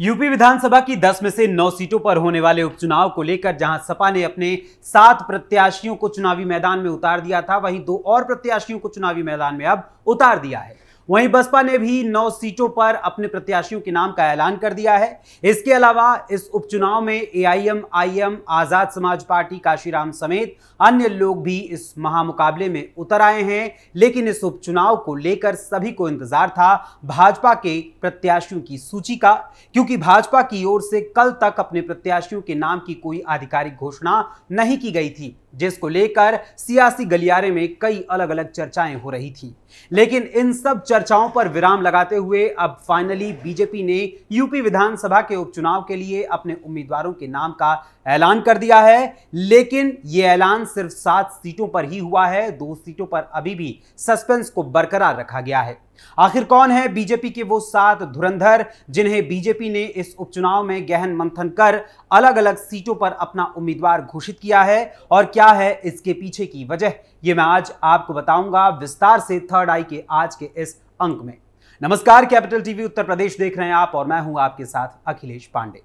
UP विधानसभा की 10 में से 9 सीटों पर होने वाले उपचुनाव को लेकर जहां सपा ने अपने सात प्रत्याशियों को चुनावी मैदान में उतार दिया था वहीं दो और प्रत्याशियों को चुनावी मैदान में अब उतार दिया है वहीं बसपा ने भी नौ सीटों पर अपने प्रत्याशियों के नाम का ऐलान कर दिया है इसके अलावा इस उपचुनाव में एआईएमआईएम आज़ाद समाज पार्टी काशीराम समेत अन्य लोग भी इस महामुकाबले में उतर आए हैं लेकिन इस उपचुनाव को लेकर सभी को इंतजार था भाजपा के प्रत्याशियों की सूची का क्योंकि भाजपा की ओर से कल तक अपने प्रत्याशियों के नाम की कोई आधिकारिक घोषणा नहीं की गई थी जिसको लेकर सियासी गलियारे में कई अलग अलग चर्चाएं हो रही थी लेकिन इन सब चर्चाओं पर विराम लगाते हुए अब फाइनली बीजेपी ने यूपी विधानसभा के उपचुनाव के लिए अपने उम्मीदवारों के नाम का ऐलान कर दिया है लेकिन यह ऐलान सिर्फ सात सीटों पर ही हुआ है दो सीटों पर अभी भी सस्पेंस को बरकरार रखा गया है आखिर कौन है बीजेपी के वो सात धुरंधर जिन्हें बीजेपी ने इस उपचुनाव में गहन मंथन कर अलग अलग सीटों पर अपना उम्मीदवार घोषित किया है और क्या है इसके पीछे की वजह ये मैं आज आपको बताऊंगा विस्तार से थर्ड आई के आज के इस अंक में नमस्कार कैपिटल टीवी उत्तर प्रदेश देख रहे हैं आप और मैं हूं आपके साथ अखिलेश पांडे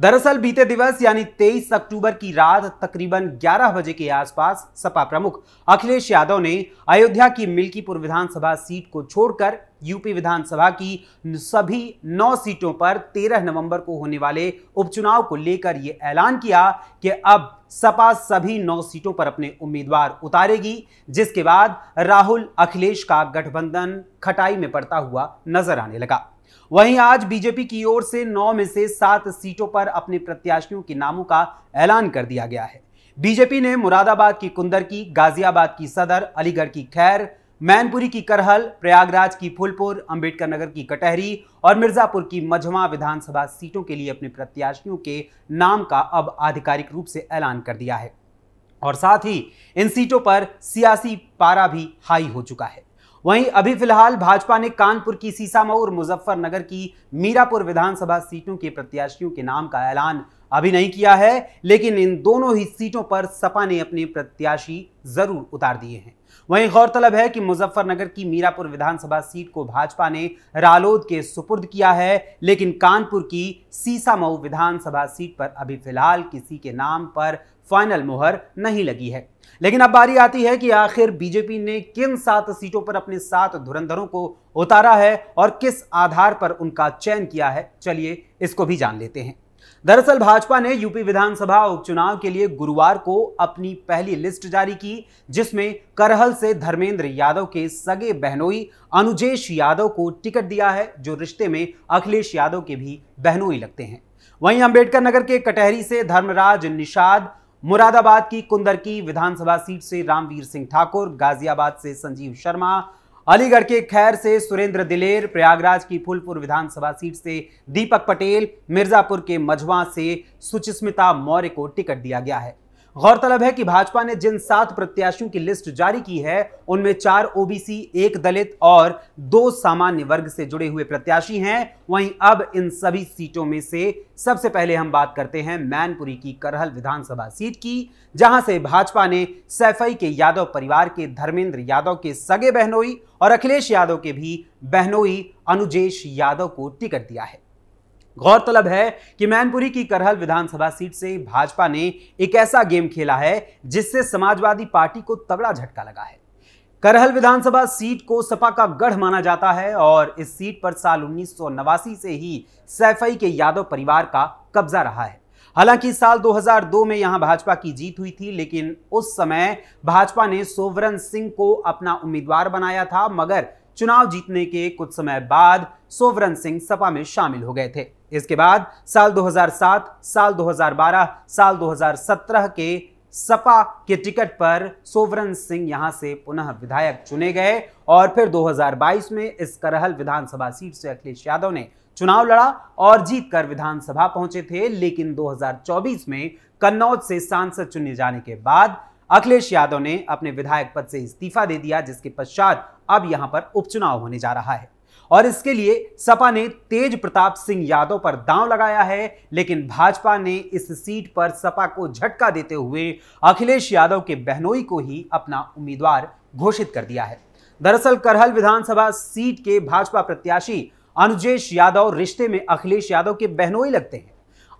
दरअसल बीते दिवस यानी 23 अक्टूबर की रात तकरीबन 11 बजे के आसपास सपा प्रमुख अखिलेश यादव ने अयोध्या की मिल्कीपुर विधानसभा सीट को छोड़कर यूपी विधानसभा की सभी नौ सीटों पर 13 नवंबर को होने वाले उपचुनाव को लेकर यह ऐलान किया कि अब सपा सभी नौ सीटों पर अपने उम्मीदवार उतारेगी जिसके बाद राहुल अखिलेश का गठबंधन खटाई में पड़ता हुआ नजर आने लगा वहीं आज बीजेपी की ओर से नौ में से सात सीटों पर अपने प्रत्याशियों के नामों का ऐलान कर दिया गया है बीजेपी ने मुरादाबाद की कुंदर की गाजियाबाद की सदर अलीगढ़ की खैर मैनपुरी की करहल प्रयागराज की फुलपुर अंबेडकर नगर की कटहरी और मिर्जापुर की मझवा विधानसभा सीटों के लिए अपने प्रत्याशियों के नाम का अब आधिकारिक रूप से ऐलान कर दिया है और साथ ही इन सीटों पर सियासी पारा भी हाई हो चुका है वहीं अभी फिलहाल भाजपा ने कानपुर की सीसामऊ और मुजफ्फरनगर की मीरापुर विधानसभा सीटों के प्रत्याशियों के नाम का ऐलान अभी नहीं किया है लेकिन इन दोनों ही सीटों पर सपा ने अपने प्रत्याशी जरूर उतार दिए हैं वहीं गौरतलब है कि मुजफ्फरनगर की मीरापुर विधानसभा सीट को भाजपा ने रालोद के सुपुर्द किया है लेकिन कानपुर की सीसा मऊ विधानसभा सीट पर अभी फिलहाल किसी के नाम पर फाइनल मोहर नहीं लगी है लेकिन अब बारी आती है कि आखिर बीजेपी ने किन सात सीटों पर अपने सात धुरंधरों को उतारा है और किस आधार पर उनका चयन किया है चलिए इसको भी जान लेते हैं दरअसल भाजपा ने यूपी विधानसभा उपचुनाव के लिए गुरुवार को अपनी पहली लिस्ट जारी की जिसमें करहल से धर्मेंद्र यादव के सगे बहनोई अनुजेश यादव को टिकट दिया है जो रिश्ते में अखिलेश यादव के भी बहनोई लगते हैं वहीं अंबेडकर नगर के कटहरी से धर्मराज निषाद मुरादाबाद की कुंदरकी विधानसभा सीट से रामवीर सिंह ठाकुर गाजियाबाद से संजीव शर्मा अलीगढ़ के खैर से सुरेंद्र दिलेर प्रयागराज की फुलपुर विधानसभा सीट से दीपक पटेल मिर्जापुर के मझवा से सुचिस्मिता मौर्य को टिकट दिया गया है गौरतलब है कि भाजपा ने जिन सात प्रत्याशियों की लिस्ट जारी की है उनमें चार ओबीसी एक दलित और दो सामान्य वर्ग से जुड़े हुए प्रत्याशी हैं वहीं अब इन सभी सीटों में से सबसे पहले हम बात करते हैं मैनपुरी की करहल विधानसभा सीट की जहां से भाजपा ने सैफई के यादव परिवार के धर्मेंद्र यादव के सगे बहनोई और अखिलेश यादव के भी बहनोई अनुजेश यादव को टिकट दिया है गौरतलब है कि मैनपुरी की करहल विधानसभा सीट से भाजपा ने एक ऐसा गेम खेला है जिससे समाजवादी पार्टी को तगड़ा झटका लगा है करहल विधानसभा सीट को सपा का गढ़ माना जाता है और इस सीट पर साल उन्नीस से ही सैफई के यादव परिवार का कब्जा रहा है हालांकि साल 2002 में यहां भाजपा की जीत हुई थी लेकिन उस समय भाजपा ने सोवरन सिंह को अपना उम्मीदवार बनाया था मगर चुनाव जीतने के कुछ समय बाद सोवरन सिंह सपा में शामिल हो गए थे इसके बाद साल 2007, साल 2012, साल 2017 के सपा के टिकट पर सोवरन सिंह यहां से पुनः विधायक चुने गए और फिर 2022 में इस करहल विधानसभा सीट से अखिलेश यादव ने चुनाव लड़ा और जीतकर विधानसभा पहुंचे थे लेकिन 2024 में कन्नौज से सांसद चुने जाने के बाद अखिलेश यादव ने अपने विधायक पद से इस्तीफा दे दिया जिसके पश्चात अब यहां पर उपचुनाव होने जा रहा है और इसके लिए सपा ने तेज प्रताप सिंह यादव पर दांव लगाया है लेकिन भाजपा ने इस सीट पर सपा को झटका देते हुए अखिलेश यादव के बहनोई को ही अपना उम्मीदवार घोषित कर दिया है दरअसल करहल विधानसभा सीट के भाजपा प्रत्याशी अनुजेश यादव रिश्ते में अखिलेश यादव के बहनोई लगते हैं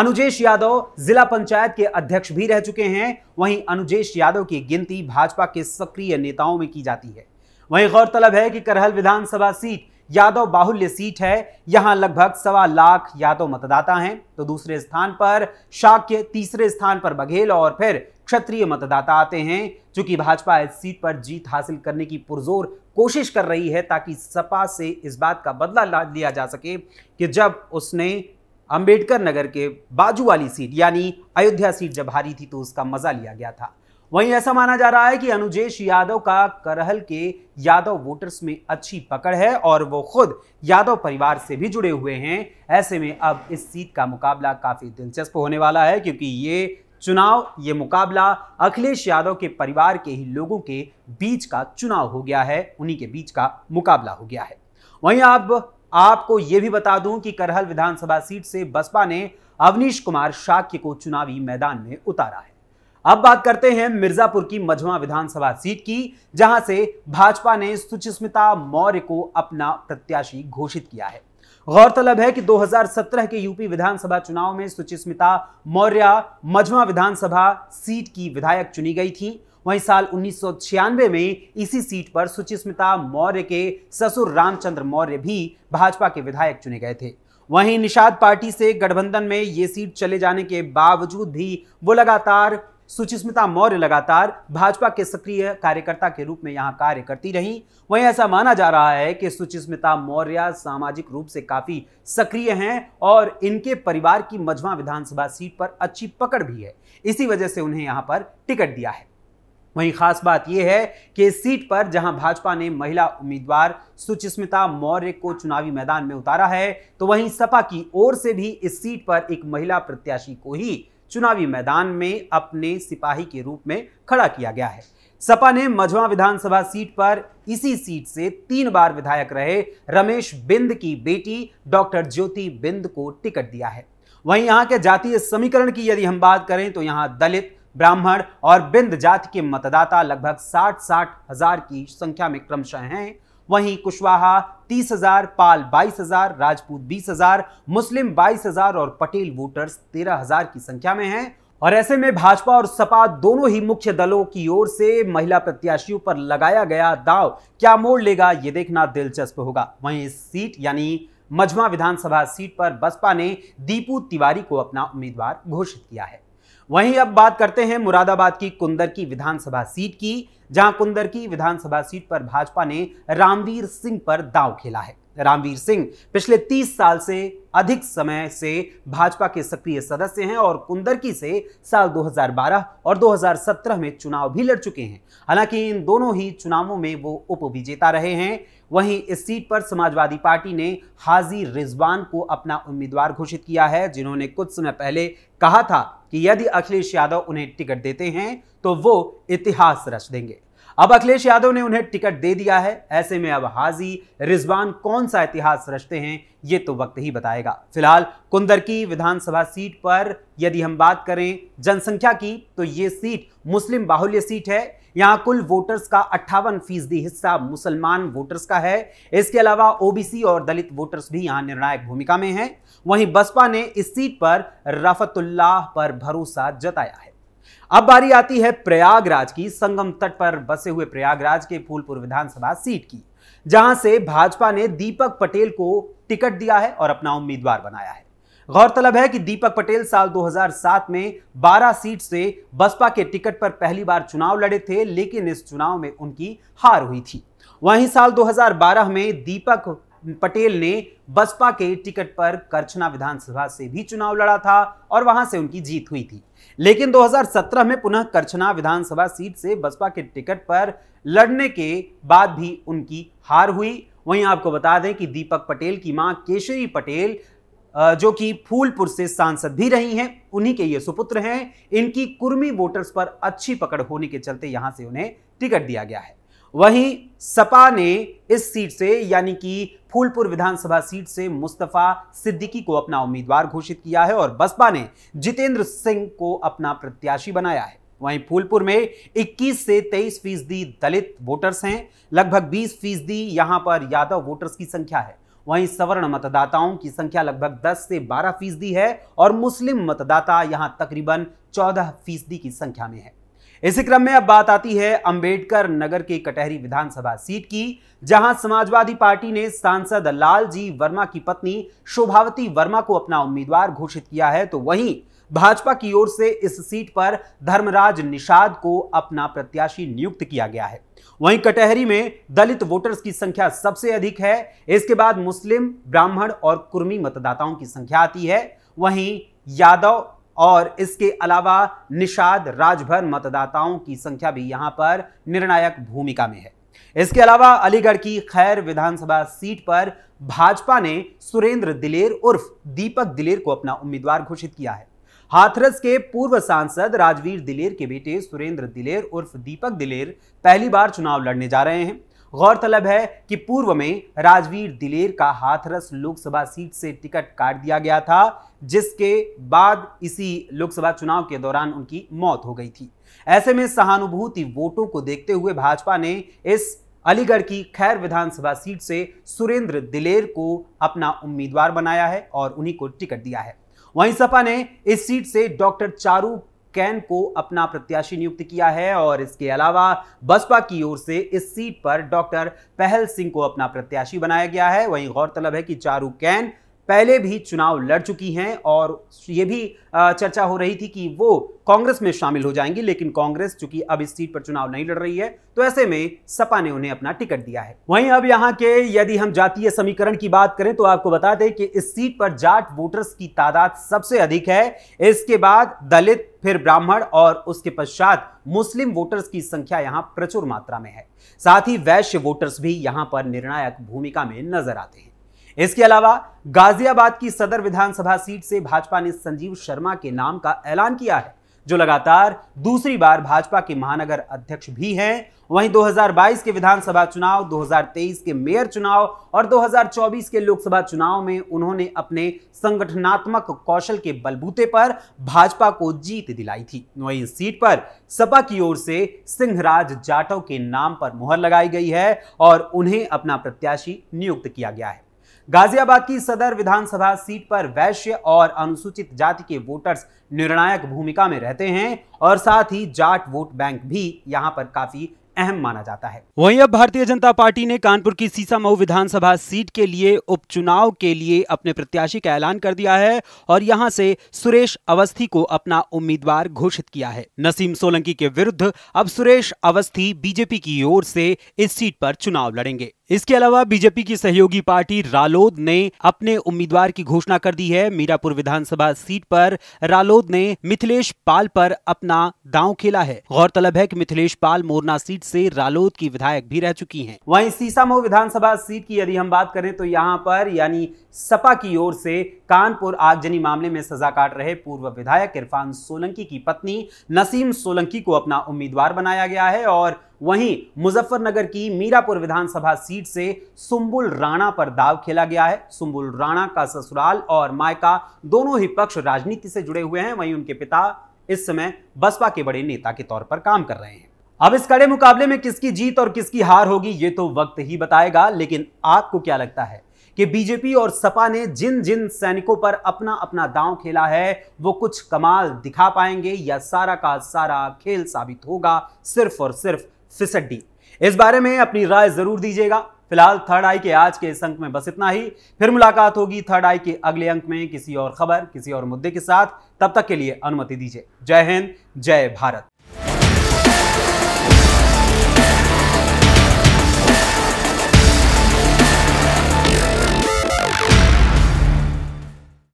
अनुजेश यादव जिला पंचायत के अध्यक्ष भी रह चुके हैं वहीं अनुजेश यादव की गिनती भाजपा के सक्रिय नेताओं में की जाती है वहीं गौरतलब है कि करहल विधानसभा सीट यादव बाहुल्य सीट है यहां लगभग सवा लाख यादव मतदाता हैं तो दूसरे स्थान पर शाक्य तीसरे स्थान पर बघेल और फिर क्षत्रिय मतदाता आते हैं चूंकि भाजपा इस सीट पर जीत हासिल करने की पुरजोर कोशिश कर रही है ताकि सपा से इस बात का बदला लिया जा सके कि जब उसने अंबेडकर नगर के बाजू वाली सीट यानी अयोध्या सीट जब हारी थी तो उसका मजा लिया गया था वहीं ऐसा माना जा रहा है कि अनुजेश यादव का करहल के यादव वोटर्स में अच्छी पकड़ है और वो खुद यादव परिवार से भी जुड़े हुए हैं ऐसे में अब इस सीट का मुकाबला काफ़ी दिलचस्प होने वाला है क्योंकि ये चुनाव ये मुकाबला अखिलेश यादव के परिवार के ही लोगों के बीच का चुनाव हो गया है उन्हीं के बीच का मुकाबला हो गया है वहीं आप आपको यह भी बता दूं कि करहल विधानसभा सीट से बसपा ने अवनीश कुमार शाक्य को चुनावी मैदान में उतारा है अब बात करते हैं मिर्जापुर की मझुआ विधानसभा सीट की जहां से भाजपा ने सुचिस्मिता मौर्य को अपना प्रत्याशी घोषित किया है गौरतलब है कि 2017 के यूपी विधानसभा चुनाव में सुचिस्मिता मौर्य मझुआ विधानसभा सीट की विधायक चुनी गई थी वहीं साल उन्नीस में इसी सीट पर सुचिस्मिता मौर्य के ससुर रामचंद्र मौर्य भी भाजपा के विधायक चुने गए थे वहीं निषाद पार्टी से गठबंधन में ये सीट चले जाने के बावजूद भी वो लगातार सुचिस्मिता मौर्य लगातार भाजपा के सक्रिय कार्यकर्ता के रूप में यहाँ कार्य करती रहीं वहीं ऐसा माना जा रहा है कि सुचिस्मिता मौर्य सामाजिक रूप से काफ़ी सक्रिय हैं और इनके परिवार की मझवा विधानसभा सीट पर अच्छी पकड़ भी है इसी वजह से उन्हें यहाँ पर टिकट दिया है वहीं खास बात यह है कि इस सीट पर जहां भाजपा ने महिला उम्मीदवार सुचिस्मिता मौर्य को चुनावी मैदान में उतारा है तो वहीं सपा की ओर से भी इस सीट पर एक महिला प्रत्याशी को ही चुनावी मैदान में अपने सिपाही के रूप में खड़ा किया गया है सपा ने मझुआ विधानसभा सीट पर इसी सीट से तीन बार विधायक रहे रमेश बिंद की बेटी डॉक्टर ज्योति बिंद को टिकट दिया है वहीं यहां के जातीय समीकरण की यदि हम बात करें तो यहां दलित ब्राह्मण और बिंद जाति के मतदाता लगभग साठ साठ हजार की संख्या में क्रमशः हैं वहीं कुशवाहा तीस हजार पाल बाईस हजार राजपूत बीस हजार मुस्लिम बाईस हजार और पटेल वोटर्स तेरह हजार की संख्या में हैं और ऐसे में भाजपा और सपा दोनों ही मुख्य दलों की ओर से महिला प्रत्याशियों पर लगाया गया दाव क्या मोड़ लेगा ये देखना दिलचस्प होगा वहीं इस सीट यानी मझमा विधानसभा सीट पर बसपा ने दीपू तिवारी को अपना उम्मीदवार घोषित किया है वहीं अब बात करते हैं मुरादाबाद की कुंदर की विधानसभा सीट की जहां कुंदर की विधानसभा सीट पर भाजपा ने रामवीर सिंह पर दांव खेला है रामवीर सिंह पिछले 30 साल से अधिक समय से भाजपा के सक्रिय सदस्य हैं और कुंदरकी से साल 2012 और 2017 में चुनाव भी लड़ चुके हैं हालांकि इन दोनों ही चुनावों में वो उप विजेता रहे हैं वहीं इस सीट पर समाजवादी पार्टी ने हाजी रिजवान को अपना उम्मीदवार घोषित किया है जिन्होंने कुछ समय पहले कहा था कि यदि अखिलेश यादव उन्हें टिकट देते हैं तो वो इतिहास रच देंगे अब अखिलेश यादव ने उन्हें टिकट दे दिया है ऐसे में अब हाजी रिजवान कौन सा इतिहास रचते हैं ये तो वक्त ही बताएगा फिलहाल कुंदरकी विधानसभा सीट पर यदि हम बात करें जनसंख्या की तो ये सीट मुस्लिम बाहुल्य सीट है यहां कुल वोटर्स का अट्ठावन फीसदी हिस्सा मुसलमान वोटर्स का है इसके अलावा ओबीसी और दलित वोटर्स भी यहां निर्णायक भूमिका में हैं वहीं बसपा ने इस सीट पर रफतुल्लाह पर भरोसा जताया है अब बारी आती है प्रयागराज की संगम तट पर बसे हुए प्रयागराज के फूलपुर विधानसभा सीट की जहां से भाजपा ने दीपक पटेल को टिकट दिया है और अपना उम्मीदवार बनाया है गौरतलब है कि दीपक पटेल साल 2007 में 12 सीट से बसपा के टिकट पर पहली बार चुनाव लड़े थे लेकिन इस चुनाव में उनकी हार हुई थी वहीं साल 2012 में दीपक पटेल ने बसपा के टिकट पर करछना विधानसभा से भी चुनाव लड़ा था और वहां से उनकी जीत हुई थी लेकिन 2017 में पुनः करछना विधानसभा सीट से बसपा के टिकट पर लड़ने के बाद भी उनकी हार हुई वहीं आपको बता दें कि दीपक पटेल की मां केशरी पटेल जो कि फूलपुर से सांसद भी रही हैं उन्हीं के ये सुपुत्र हैं इनकी कुर्मी वोटर्स पर अच्छी पकड़ होने के चलते यहां से उन्हें टिकट दिया गया है वहीं सपा ने इस सीट से यानी कि फूलपुर विधानसभा सीट से मुस्तफ़ा सिद्दीकी को अपना उम्मीदवार घोषित किया है और बसपा ने जितेंद्र सिंह को अपना प्रत्याशी बनाया है वहीं फूलपुर में 21 से 23 फीसदी दलित वोटर्स हैं लगभग 20 फीसदी यहां पर यादव वोटर्स की संख्या है वहीं सवर्ण मतदाताओं की संख्या लगभग 10 से 12 फीसदी है और मुस्लिम मतदाता यहां तकरीबन 14 फीसदी की संख्या में है इसी क्रम में अब बात आती है अंबेडकर नगर के कटहरी विधानसभा सीट की जहां समाजवादी पार्टी ने सांसद लालजी वर्मा की पत्नी शोभावती वर्मा को अपना उम्मीदवार घोषित किया है तो वहीं भाजपा की ओर से इस सीट पर धर्मराज निषाद को अपना प्रत्याशी नियुक्त किया गया है वहीं कटहरी में दलित वोटर्स की संख्या सबसे अधिक है इसके बाद मुस्लिम ब्राह्मण और कुर्मी मतदाताओं की संख्या आती है वहीं यादव और इसके अलावा निषाद राजभर मतदाताओं की संख्या भी यहां पर निर्णायक भूमिका में है इसके अलावा अलीगढ़ की खैर विधानसभा सीट पर भाजपा ने सुरेंद्र दिलेर उर्फ दीपक दिलेर को अपना उम्मीदवार घोषित किया है हाथरस के पूर्व सांसद राजवीर दिलेर के बेटे सुरेंद्र दिलेर उर्फ दीपक दिलेर पहली बार चुनाव लड़ने जा रहे हैं गौरतलब है कि पूर्व में राजवीर दिलेर का हाथरस लोकसभा सीट से टिकट काट दिया गया था जिसके बाद इसी लोकसभा चुनाव के दौरान उनकी मौत हो गई थी ऐसे में सहानुभूति वोटों को देखते हुए भाजपा ने इस अलीगढ़ की खैर विधानसभा सीट से सुरेंद्र दिलेर को अपना उम्मीदवार बनाया है और उन्हीं को टिकट दिया है वहीं सपा ने इस सीट से डॉक्टर चारू कैन को अपना प्रत्याशी नियुक्त किया है और इसके अलावा बसपा की ओर से इस सीट पर डॉक्टर पहल सिंह को अपना प्रत्याशी बनाया गया है वहीं गौरतलब है कि चारू कैन पहले भी चुनाव लड़ चुकी हैं और ये भी चर्चा हो रही थी कि वो कांग्रेस में शामिल हो जाएंगी लेकिन कांग्रेस चूंकि अब इस सीट पर चुनाव नहीं लड़ रही है तो ऐसे में सपा ने उन्हें अपना टिकट दिया है वहीं अब यहाँ के यदि हम जातीय समीकरण की बात करें तो आपको बता दें कि इस सीट पर जाट वोटर्स की तादाद सबसे अधिक है इसके बाद दलित फिर ब्राह्मण और उसके पश्चात मुस्लिम वोटर्स की संख्या यहाँ प्रचुर मात्रा में है साथ ही वैश्य वोटर्स भी यहाँ पर निर्णायक भूमिका में नजर आते हैं इसके अलावा गाजियाबाद की सदर विधानसभा सीट से भाजपा ने संजीव शर्मा के नाम का ऐलान किया है जो लगातार दूसरी बार भाजपा के महानगर अध्यक्ष भी हैं वहीं 2022 के विधानसभा चुनाव 2023 के मेयर चुनाव और 2024 के लोकसभा चुनाव में उन्होंने अपने संगठनात्मक कौशल के बलबूते पर भाजपा को जीत दिलाई थी वहीं सीट पर सपा की ओर से सिंहराज जाटव के नाम पर मुहर लगाई गई है और उन्हें अपना प्रत्याशी नियुक्त किया गया है गाजियाबाद की सदर विधानसभा सीट पर वैश्य और अनुसूचित जाति के वोटर्स निर्णायक भूमिका में रहते हैं और साथ ही जाट वोट बैंक भी यहां पर काफी अहम माना जाता है वहीं अब भारतीय जनता पार्टी ने कानपुर की सीसा मऊ विधानसभा सीट के लिए उपचुनाव के लिए अपने प्रत्याशी का ऐलान कर दिया है और यहां से सुरेश अवस्थी को अपना उम्मीदवार घोषित किया है नसीम सोलंकी के विरुद्ध अब सुरेश अवस्थी बीजेपी की ओर से इस सीट पर चुनाव लड़ेंगे इसके अलावा बीजेपी की सहयोगी पार्टी रालोद ने अपने उम्मीदवार की घोषणा कर दी है मीरापुर विधानसभा सीट पर रालोद ने मिथिलेश पाल पर अपना दांव खेला है गौरतलब है कि मिथिलेश पाल मोरना सीट से रालोद की विधायक भी रह चुकी हैं। वहीं मोह विधानसभा सीट की यदि हम बात करें तो यहाँ पर यानी सपा की ओर से कानपुर आगजनी मामले में सजा काट रहे पूर्व विधायक इरफान सोलंकी की पत्नी नसीम सोलंकी को अपना उम्मीदवार बनाया गया है और वहीं मुजफ्फरनगर की मीरापुर विधानसभा सीट से सुम्बुल राणा पर दाव खेला गया है सुम्बुल राणा का ससुराल और मायका दोनों ही पक्ष राजनीति से जुड़े हुए हैं वहीं उनके पिता इस समय बसपा के बड़े नेता के तौर पर काम कर रहे हैं अब इस कड़े मुकाबले में किसकी जीत और किसकी हार होगी ये तो वक्त ही बताएगा लेकिन आपको क्या लगता है कि बीजेपी और सपा ने जिन जिन सैनिकों पर अपना अपना दांव खेला है वो कुछ कमाल दिखा पाएंगे या सारा का सारा खेल साबित होगा सिर्फ और सिर्फ सिसड्डी इस बारे में अपनी राय जरूर दीजिएगा फिलहाल थर्ड आई के आज के इस अंक में बस इतना ही फिर मुलाकात होगी थर्ड आई के अगले अंक में किसी और खबर किसी और मुद्दे के साथ तब तक के लिए अनुमति दीजिए जय हिंद जय भारत